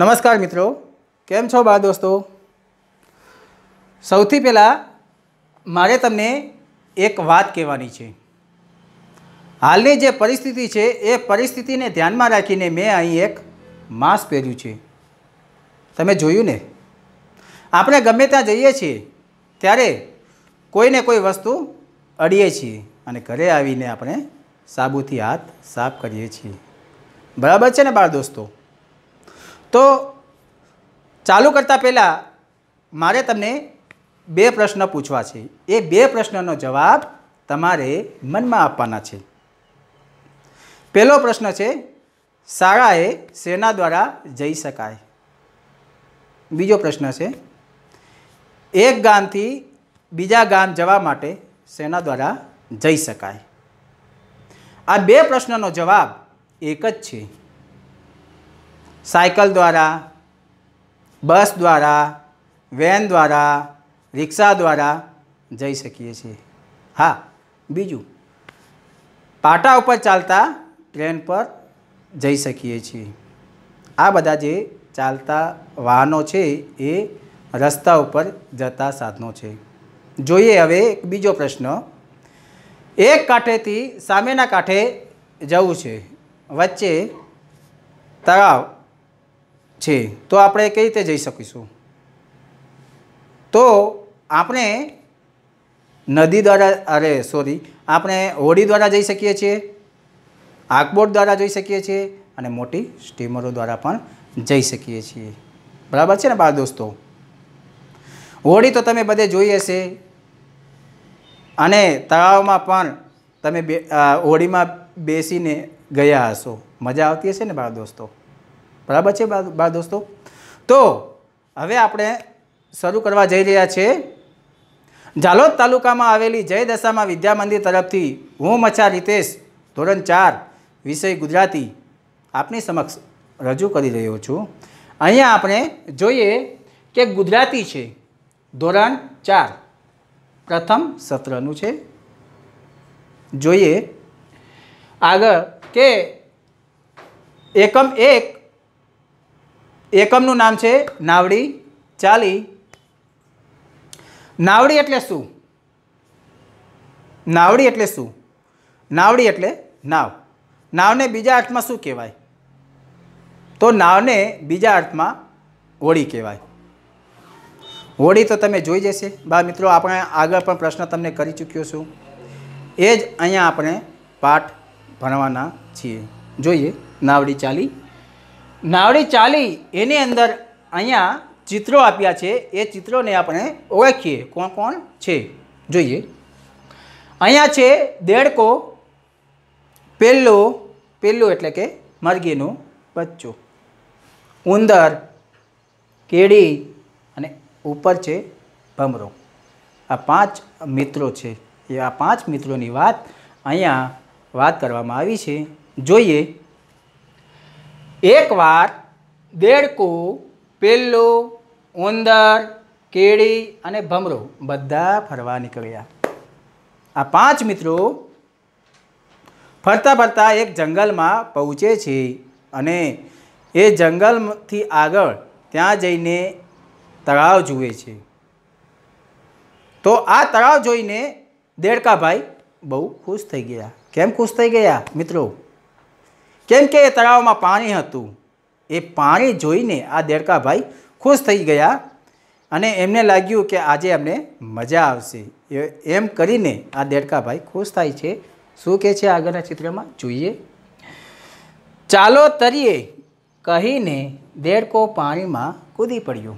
નમસ્કાર મિત્રો કેમ છો બા દોસ્તો સૌથી પહેલાં મારે તમને એક વાત કહેવાની છે હાલની જે પરિસ્થિતિ છે એ પરિસ્થિતિને ધ્યાનમાં રાખીને મેં અહીં એક માસ્ક પહેર્યું છે તમે જોયું ને આપણે ગમે ત્યાં જઈએ છીએ ત્યારે કોઈને કોઈ વસ્તુ અડીએ છીએ અને ઘરે આવીને આપણે સાબુથી હાથ સાફ કરીએ છીએ બરાબર છે ને બાળ દોસ્તો તો ચાલુ કરતાં પહેલાં મારે તમને બે પ્રશ્ન પૂછવા છે એ બે પ્રશ્નનો જવાબ તમારે મનમાં આપવાના છે પહેલો પ્રશ્ન છે શાળાએ સેના દ્વારા જઈ શકાય બીજો પ્રશ્ન છે એક ગામથી બીજા ગામ જવા માટે સેના દ્વારા જઈ શકાય આ બે પ્રશ્નનો જવાબ એક જ છે સાયકલ દ્વારા બસ દ્વારા વેન દ્વારા રિક્ષા દ્વારા જઈ શકીએ છીએ હા બીજું પાટા ઉપર ચાલતા ટ્રેન પર જઈ શકીએ છીએ આ બધા જે ચાલતા વાહનો છે એ રસ્તા ઉપર જતા સાધનો છે જોઈએ હવે એક બીજો પ્રશ્ન એક કાંઠેથી સામેના કાંઠે જવું છે વચ્ચે તળાવ છે તો આપણે કઈ રીતે જઈ શકીશું તો આપણે નદી દ્વારા અરે સોરી આપણે હોડી દ્વારા જઈ શકીએ છીએ આગબોટ દ્વારા જઈ શકીએ છીએ અને મોટી સ્ટીમરો દ્વારા પણ જઈ શકીએ છીએ બરાબર છે ને બાળ દોસ્તો હોડી તો તમે બધે જોઈ હશે અને તળાવમાં પણ તમે બે હોડીમાં બેસીને ગયા હશો મજા આવતી હશે ને બાળ દોસ્તો બરાબર છે બાળ દોસ્તો તો હવે આપણે શરૂ કરવા જઈ રહ્યા છે જાલોદ તાલુકામાં આવેલી જય દશામાં વિદ્યા મંદિર તરફથી હું મચા રીતેશ ધોરણ ચાર વિષય ગુજરાતી આપની સમક્ષ રજૂ કરી રહ્યો છું અહીંયા આપણે જોઈએ કે ગુજરાતી છે ધોરણ ચાર પ્રથમ સત્રનું છે જોઈએ આગળ કે એકમ એક એકમનું નામ છે નાવડી ચાલી નાવડી એટલે શું નાવડી એટલે શું નાવડી એટલે નાવ નાવને બીજા અર્થમાં શું કહેવાય તો નાવને બીજા અર્થમાં હોળી કહેવાય હોળી તો તમે જોઈ જશે બા મિત્રો આપણે આગળ પણ પ્રશ્ન તમને કરી ચૂક્યો છું એ જ અહીંયા આપણે પાઠ ભણવાના છીએ જોઈએ નાવડી ચાલી નાવડી ચાલી એની અંદર અહીંયા ચિત્રો આપ્યા છે એ ચિત્રોને આપણે ઓળખીએ કોણ કોણ છે જોઈએ અહીંયા છે દેડકો પેલ્લો પેલ્લો એટલે કે મરઘીનો બચ્ચો ઉંદર કેડી અને ઉપર છે ભમરો આ પાંચ મિત્રો છે એ આ પાંચ મિત્રોની વાત અહીંયા વાત કરવામાં આવી છે જોઈએ એકવાર દેડકું પેલું ઉંદર કેળી અને ભમરો બધા ફરવા નીકળ્યા આ પાંચ મિત્રો ફરતા ફરતા એક જંગલમાં પહોંચે છે અને એ જંગલથી આગળ ત્યાં જઈને તળાવ જુએ છે તો આ તળાવ જોઈને દેડકાભાઈ બહુ ખુશ થઈ ગયા કેમ ખુશ થઈ ગયા મિત્રો કેમ કે એ તળાવમાં પાણી હતું એ પાણી જોઈને આ દેડકાભાઈ ખુશ થઈ ગયા અને એમને લાગ્યું કે આજે અમને મજા આવશે એમ કરીને આ દેડકાભાઈ ખુશ થાય છે શું કહે છે આગળના ચિત્રમાં જોઈએ ચાલો તરીએ કહીને દેડકો પાણીમાં કૂદી પડ્યો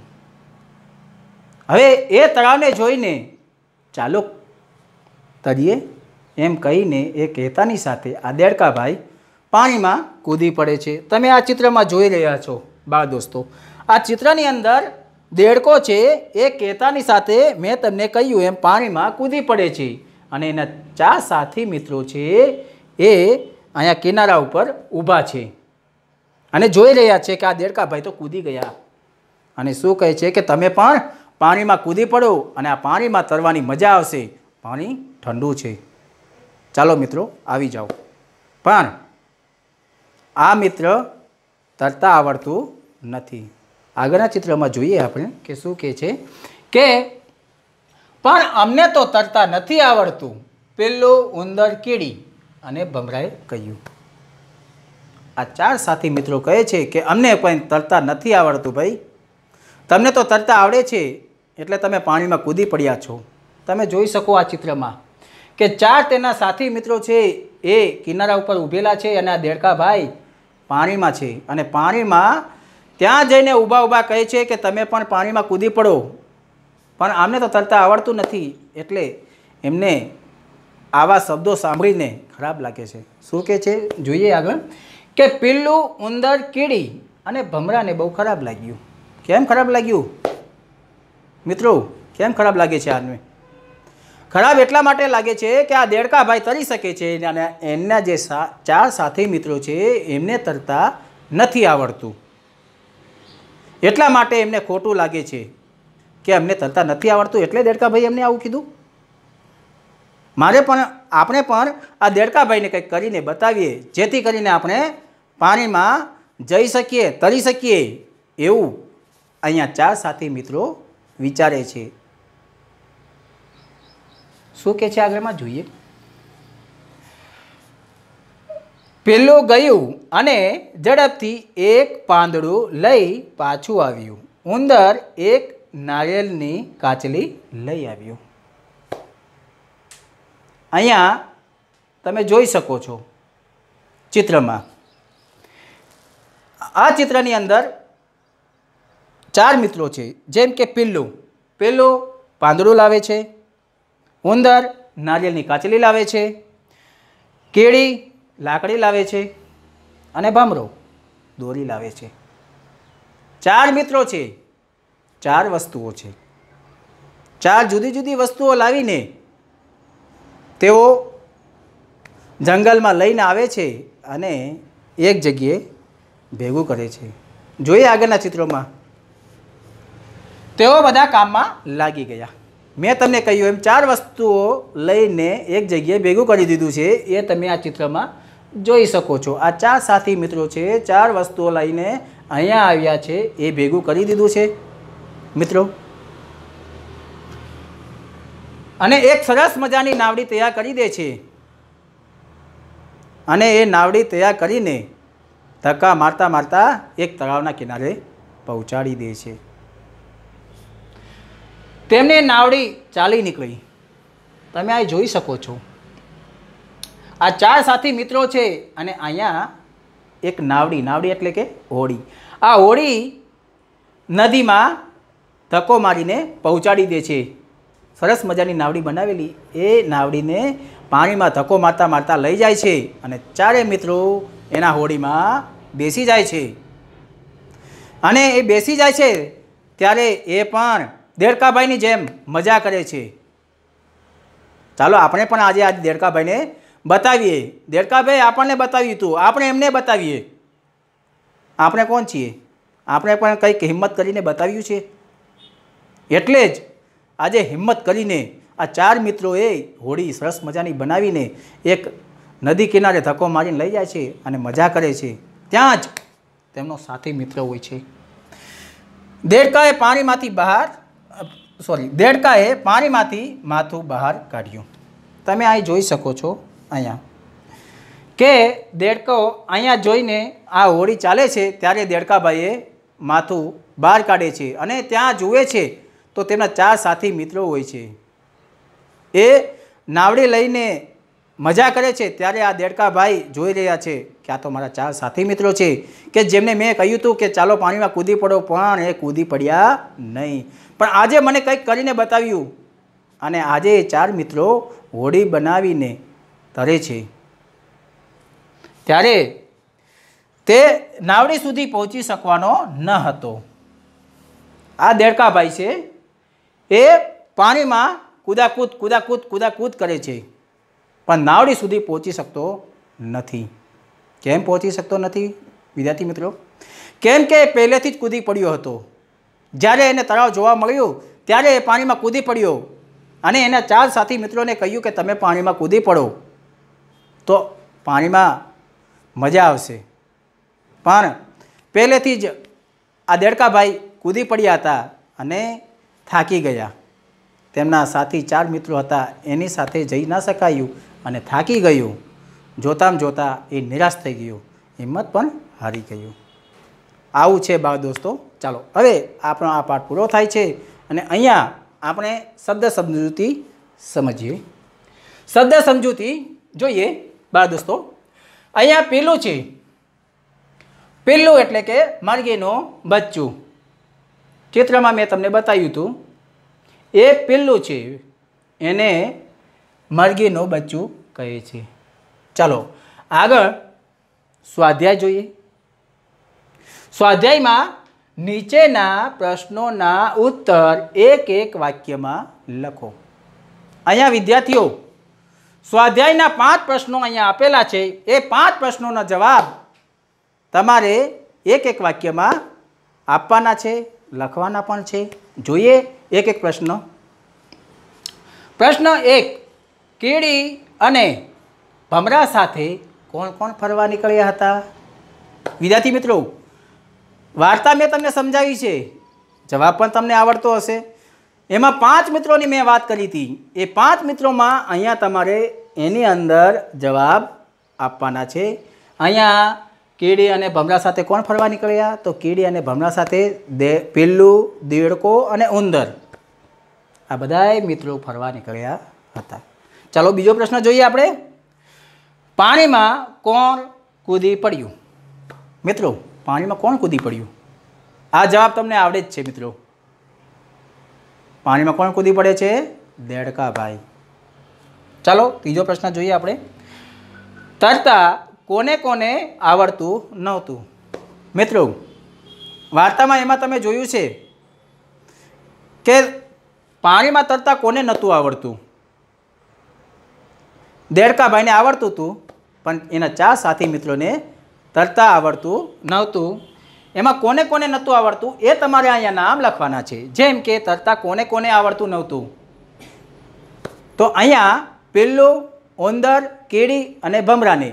હવે એ તળાવને જોઈને ચાલો તરીએ એમ કહીને એ કહેતાની સાથે આ દેડકાભાઈ પાણીમાં કૂદી પડે છે તમે આ ચિત્રમાં જોઈ રહ્યા છો બાળ દોસ્તો આ ચિત્રની અંદર દેડકો છે એ કેતાની સાથે મેં તમને કહ્યું એમ પાણીમાં કૂદી પડે છે અને એના ચાર સાથી મિત્રો છે એ અહીંયા કિનારા ઉપર ઊભા છે અને જોઈ રહ્યા છે કે આ દેડકા ભાઈ તો કૂદી ગયા અને શું કહે છે કે તમે પણ પાણીમાં કૂદી પડો અને આ પાણીમાં તરવાની મજા આવશે પાણી ઠંડુ છે ચાલો મિત્રો આવી જાઓ પણ આ મિત્ર તરતા આવડતું નથી આગળના ચિત્રમાં જોઈએ આપણે કે શું કહે છે કે પણ અમને તો તરતા નથી આવડતું પેલું ઉંદર કીડી અને ભમરાએ કહ્યું આ ચાર સાથી મિત્રો કહે છે કે અમને પણ તરતા નથી આવડતું ભાઈ તમને તો તરતા આવડે છે એટલે તમે પાણીમાં કૂદી પડ્યા છો તમે જોઈ શકો આ ચિત્રમાં કે ચાર તેના સાથી મિત્રો છે એ કિનારા ઉપર ઊભેલા છે અને આ દેડકાભાઈ પાણીમાં છે અને પાણીમાં ત્યાં જઈને ઊભા ઊભા કહે છે કે તમે પણ પાણીમાં કૂદી પડો પણ આમને તો તરતા આવડતું નથી એટલે એમને આવા શબ્દો સાંભળીને ખરાબ લાગે છે શું કહે છે જોઈએ આગળ કે પીલું ઉંદર કીડી અને ભમરાને બહુ ખરાબ લાગ્યું કેમ ખરાબ લાગ્યું મિત્રો કેમ ખરાબ લાગે છે આને ખરાબ એટલા માટે લાગે છે કે આ દેડકાભાઈ તરી શકે છે અને એમના જે ચાર સાથી મિત્રો છે એમને તરતા નથી આવડતું એટલા માટે એમને ખોટું લાગે છે કે અમને તરતા નથી આવડતું એટલે દેડકાભાઈ એમને આવું કીધું મારે પણ આપણે પણ આ દેડકાભાઈને કંઈક કરીને બતાવીએ જેથી કરીને આપણે પાણીમાં જઈ શકીએ તરી શકીએ એવું અહીંયા ચાર સાથી મિત્રો વિચારે છે શું કહે છે આગળમાં જોઈએ પેલું ગયું અને ઝડપથી એક પાંદડું લઈ પાછું આવ્યું ઉંદર એક નાળિયેરની કાચલી લઈ આવ્યું અહીંયા તમે જોઈ શકો છો ચિત્રમાં આ ચિત્રની અંદર ચાર મિત્રો છે જેમ કે પિલ્લું પેલું પાંદડું લાવે છે ઉંદર નારિયેળની કાચલી લાવે છે કેળી લાકડી લાવે છે અને ભમરો દોરી લાવે છે ચાર મિત્રો છે ચાર વસ્તુઓ છે ચાર જુદી જુદી વસ્તુઓ લાવીને તેઓ જંગલમાં લઈને આવે છે અને એક જગ્યાએ ભેગું કરે છે જોઈએ આગળના ચિત્રોમાં તેઓ બધા કામમાં લાગી ગયા મેં તમને કહ્યું એમ ચાર વસ્તુઓ લઈને એક જગ્યાએ ભેગું કરી દીધું છે એ તમે આ ચિત્રમાં જોઈ શકો છો આ ચાર સાથી મિત્રો છે ચાર વસ્તુઓ લઈને અહીંયા આવ્યા છે એ ભેગું કરી દીધું છે મિત્રો અને એક સરસ મજાની નાવડી તૈયાર કરી દે છે અને એ નાવડી તૈયાર કરીને ધક્કા મારતા મારતા એક તળાવના કિનારે પહોંચાડી દે છે તેમની નાવડી ચાલી નીકળી તમે આ જોઈ શકો છો આ ચાર સાથી મિત્રો છે અને અહીંયા એક નાવડી નાવડી એટલે કે હોડી આ હોડી નદીમાં ધક્કો મારીને પહોંચાડી દે છે સરસ મજાની નાવડી બનાવેલી એ નાવડીને પાણીમાં ધક્કો મારતા મારતા લઈ જાય છે અને ચારે મિત્રો એના હોડીમાં બેસી જાય છે અને એ બેસી જાય છે ત્યારે એ પણ દેડકાભાઈની જેમ મજા કરે છે ચાલો આપણે પણ આજે આજે દેડકાભાઈને બતાવીએ દેડકાભાઈ આપણને બતાવ્યું હતું આપણે એમને બતાવીએ આપણે કોણ છીએ આપણે પણ કંઈક હિંમત કરીને બતાવ્યું છે એટલે જ આજે હિંમત કરીને આ ચાર મિત્રોએ હોળી સરસ મજાની બનાવીને એક નદી કિનારે ધક્કો મારીને લઈ જાય છે અને મજા કરે છે ત્યાં જ તેમનો સાથી મિત્ર હોય છે દેડકાએ પાણીમાંથી બહાર સોરી દેડકાએ પાણીમાંથી માથું બહાર કાઢ્યું તમે અહીં જોઈ શકો છો અહીંયા કે દેડકો અહીંયા જોઈને આ હોળી ચાલે છે ત્યારે દેડકાભાઈએ માથું બહાર કાઢે છે અને ત્યાં જુએ છે તો તેમના ચાર સાથી મિત્રો હોય છે એ નાવડી લઈને મજા કરે છે ત્યારે આ દેડકાભાઈ જોઈ રહ્યા છે કે આ તો મારા ચાર સાથી મિત્રો છે કે જેમને મેં કહ્યું હતું કે ચાલો પાણીમાં કૂદી પડો પણ એ કૂદી પડ્યા નહીં પણ આજે મને કંઈક કરીને બતાવ્યું અને આજે એ ચાર મિત્રો હોડી બનાવીને તરે છે ત્યારે તે નાવડી સુધી પહોંચી શકવાનો ન હતો આ દેડકાભાઈ છે એ પાણીમાં કુદાકૂદ કુદાકૂદ કુદાકૂદ કરે છે પણ નાવડી સુધી પહોંચી શકતો નથી કેમ પહોંચી શકતો નથી વિદ્યાર્થી મિત્રો કેમ કે પહેલેથી જ કૂદી પડ્યો હતો જ્યારે એને તળાવ જોવા મળ્યું ત્યારે એ પાણીમાં કૂદી પડ્યો અને એના ચાર સાથી મિત્રોને કહ્યું કે તમે પાણીમાં કૂદી પડો તો પાણીમાં મજા આવશે પણ પહેલેથી જ આ દેડકાભાઈ કૂદી પડ્યા હતા અને થાકી ગયા તેમના સાથી ચાર મિત્રો હતા એની સાથે જઈ ન શકાયું અને થાકી ગયું જોતાં જોતાં એ નિરાશ થઈ ગયું હિંમત પણ હારી ગયું આવું છે બાળ દોસ્તો ચાલો હવે આપણો આ પાઠ પૂરો થાય છે અને અહીંયા આપણે શબ્દ સમજૂતી સમજીએ શબ્દ સમજૂતી જોઈએ બાળ દોસ્તો અહીંયા પેલું છે પેલું એટલે કે માર્ગીનો બચ્ચું ચિત્રમાં મેં તમને બતાવ્યું હતું એ પેલું છે એને મરઘીનું બચ્ચું કહે છે ચાલો આગળ સ્વાધ્યાય જોઈએ સ્વાધ્યાયમાં નીચેના પ્રશ્નોના ઉત્તર એક એક વાક્યમાં લખો અહીંયા વિદ્યાર્થીઓ સ્વાધ્યાયના પાંચ પ્રશ્નો અહીંયા આપેલા છે એ પાંચ પ્રશ્નોના જવાબ તમારે એક એક વાક્યમાં આપવાના છે લખવાના પણ છે જોઈએ એક એક પ્રશ્ન પ્રશ્ન એક કીડી અને ભમરા સાથે કોણ કોણ ફરવા નીકળ્યા હતા વિદ્યાર્થી મિત્રો વાર્તા મેં તમને સમજાવી છે જવાબ પણ તમને આવડતો હશે એમાં પાંચ મિત્રોની મેં વાત કરી હતી એ પાંચ મિત્રોમાં અહીંયા તમારે એની અંદર જવાબ આપવાના છે અહીંયા કીડી અને ભમરા સાથે કોણ ફરવા નીકળ્યા તો કીડી અને ભમરા સાથે દે પેલું દેડકો અને ઉંદર આ બધાય મિત્રો ફરવા નીકળ્યા હતા ચાલો બીજો પ્રશ્ન જોઈએ આપણે પાણીમાં કોણ કૂદી પડ્યું મિત્રો પાણીમાં કોણ કૂદી પડ્યું આ જવાબ તમને આવડે જ છે મિત્રો પાણીમાં કોણ કૂદી પડે છે દેડકાભાઈ ચાલો ત્રીજો પ્રશ્ન જોઈએ આપણે તરતા કોને કોને આવડતું નહોતું મિત્રો વાર્તામાં એમાં તમે જોયું છે કે પાણીમાં તરતા કોને નહોતું આવડતું દેડકાભાઈને આવડતું હતું પણ એના ચાર સાથી મિત્રોને તરતા આવડતું નહોતું એમાં કોને કોને નહોતું આવડતું એ તમારે અહીંયા નામ લખવાના છે જેમ કે તરતા કોને કોને આવડતું નહોતું તો અહીંયા પેલું ઓંદર કેડી અને ભમરાને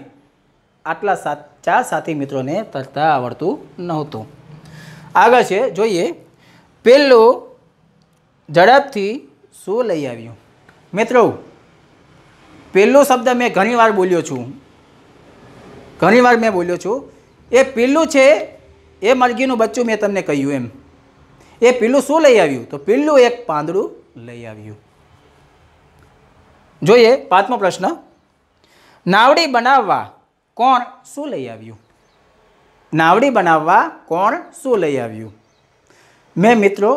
આટલા સાત ચાર સાથી મિત્રોને તરતા આવડતું નહોતું આગળ છે જોઈએ પેલું ઝડપથી શું લઈ આવ્યું મિત્રો પહેલો શબ્દ મેં ઘણીવાર બોલ્યો છું ઘણીવાર મેં બોલ્યો છું એ પેલું છે એ મરઘીનું બચ્ચું મેં તમને કહ્યું એમ એ પેલું શું લઈ આવ્યું તો પેલું એક પાંદડું લઈ આવ્યું જોઈએ પાંચમો પ્રશ્ન નાવડી બનાવવા કોણ શું લઈ આવ્યું નાવડી બનાવવા કોણ શું લઈ આવ્યું મેં મિત્રો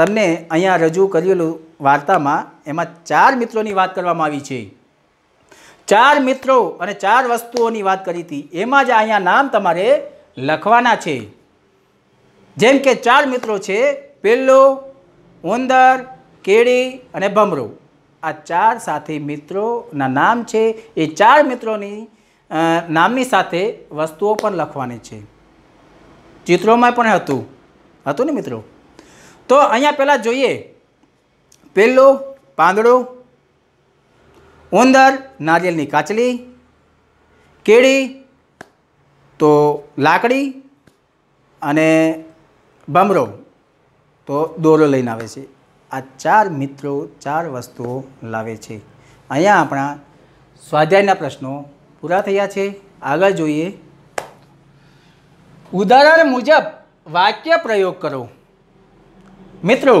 તમને અહીંયા રજૂ કરેલું વાર્તામાં એમાં ચાર મિત્રોની વાત કરવામાં આવી છે ચાર મિત્રો અને ચાર વસ્તુઓની વાત કરી હતી એમાં જ અહીંયા નામ તમારે લખવાના છે જેમ કે ચાર મિત્રો છે પેલો ઉંદર કેળી અને ભમરો આ ચાર સાથે મિત્રોના નામ છે એ ચાર મિત્રોની નામની સાથે વસ્તુઓ પણ લખવાની છે ચિત્રોમાં પણ હતું હતું ને મિત્રો તો અહીંયા પહેલાં જોઈએ પેલો પાંદડો ઉંદર નારિયેળની કાચલી કેળી તો લાકડી અને બમરો તો દોરો લઈને આવે છે આ ચાર મિત્રો ચાર વસ્તુઓ લાવે છે અહીંયા આપણા સ્વાધ્યાયના પ્રશ્નો પૂરા થયા છે આગળ જોઈએ ઉદાહરણ મુજબ વાક્ય પ્રયોગ કરો મિત્રો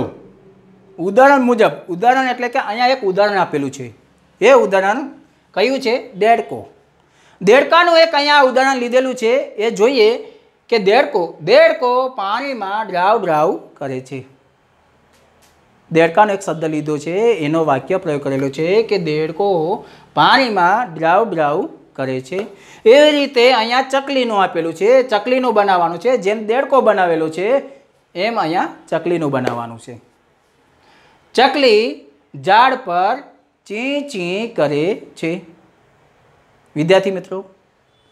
ઉદાહરણ મુજબ ઉદાહરણ એટલે કે અહીંયા એક ઉદાહરણ આપેલું છે એ ઉદાહરણ કયું છે દેડકો દેડકાનું એક અહીંયા ઉદાહરણ લીધેલું છે એ જોઈએ કે દેડકો દેડકો પાણીમાં ડ્રાવ ડ્રાવ કરે છે દેડકાનો એક શબ્દ લીધો છે એનો વાક્ય પ્રયોગ કરેલો છે કે દેડકો પાણીમાં ડ્રાવ ડ્રાવ કરે છે એવી રીતે અહીંયા ચકલીનું આપેલું છે ચકલીનું બનાવવાનું છે જેમ દેડકો બનાવેલો છે એમ અહીંયા ચકલીનું બનાવવાનું છે ચકલી ઝાડ પર ચી ચી કરે છે વિદ્યાર્થી મિત્રો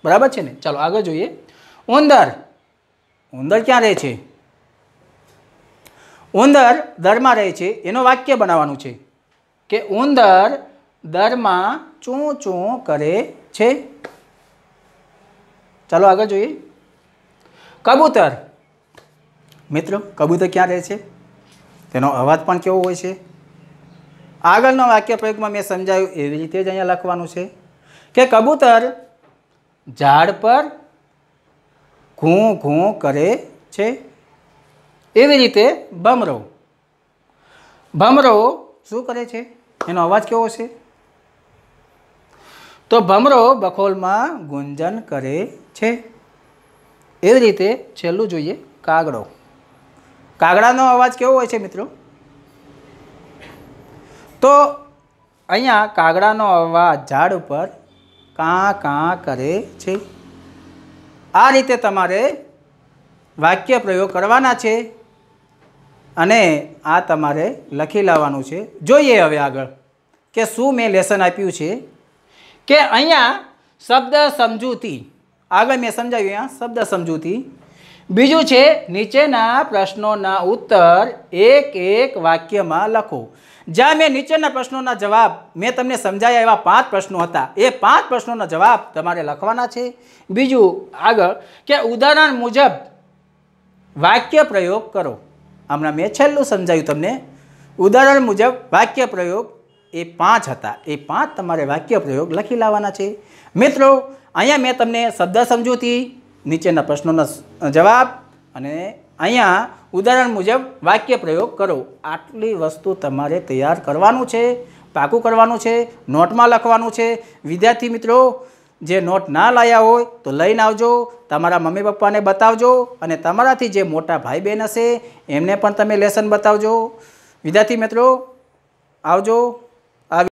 બરાબર છે ને ચાલો આગળ જોઈએ ઉંદર ઉંદર ક્યાં રહે છે ઉંદર દરમાં રહે છે એનો વાક્ય બનાવવાનું છે કે ઉંદર દરમાં ચૂં ચૂં કરે છે ચાલો આગળ જોઈએ કબૂતર મિત્રો કબૂતર ક્યાં રહે છે તેનો અવાજ પણ કેવો હોય છે આગળનો વાક્ય પ્રયોગમાં મેં સમજાયું એવી રીતે જ અહીંયા લખવાનું છે કે કબૂતર ઝાડ પર ઘૂં ઘું કરે છે એવી રીતે ભમરો ભમરો શું કરે છે એનો અવાજ કેવો છે તો ભમરો બખોલમાં ગુંજન કરે છે એવી રીતે છેલ્લું જોઈએ કાગડો કાગડાનો અવાજ કેવો હોય છે મિત્રો તો અહીંયા કાગડાનો અવાજ ઝાડ ઉપર કાં કાં કરે છે આ રીતે તમારે વાક્ય પ્રયોગ કરવાના છે અને આ તમારે લખી લાવવાનું છે જોઈએ હવે આગળ કે શું મેં લેસન આપ્યું છે કે અહીંયા શબ્દ સમજૂતી આગળ મેં સમજાવ્યું અહીંયા શબ્દ સમજૂતી બીજું છે નીચેના પ્રશ્નોના ઉત્તર એક એક વાક્યમાં લખો જ્યાં મેં નીચેના પ્રશ્નોના જવાબ મેં તમને સમજાયા એવા પાંચ પ્રશ્નો હતા એ પાંચ પ્રશ્નોનો જવાબ તમારે લખવાના છે બીજું આગળ કે ઉદાહરણ મુજબ વાક્ય પ્રયોગ કરો હમણાં મેં છેલ્લું સમજાયું તમને ઉદાહરણ મુજબ વાક્ય પ્રયોગ એ પાંચ હતા એ પાંચ તમારે વાક્ય પ્રયોગ લખી લાવવાના છે મિત્રો અહીંયા મેં તમને શબ્દ સમજૂતી નીચેના પ્રશ્નોના જવાબ અને અહીંયા ઉદાહરણ મુજબ વાક્ય પ્રયોગ કરો આટલી વસ્તુ તમારે તૈયાર કરવાનું છે પાકું કરવાનું છે નોટમાં લખવાનું છે વિદ્યાર્થી મિત્રો જે નોટ ના લાયા હોય તો લઈને આવજો તમારા મમ્મી પપ્પાને બતાવજો અને તમારાથી જે મોટા ભાઈ બહેન હશે એમને પણ તમે લેસન બતાવજો વિદ્યાર્થી મિત્રો આવજો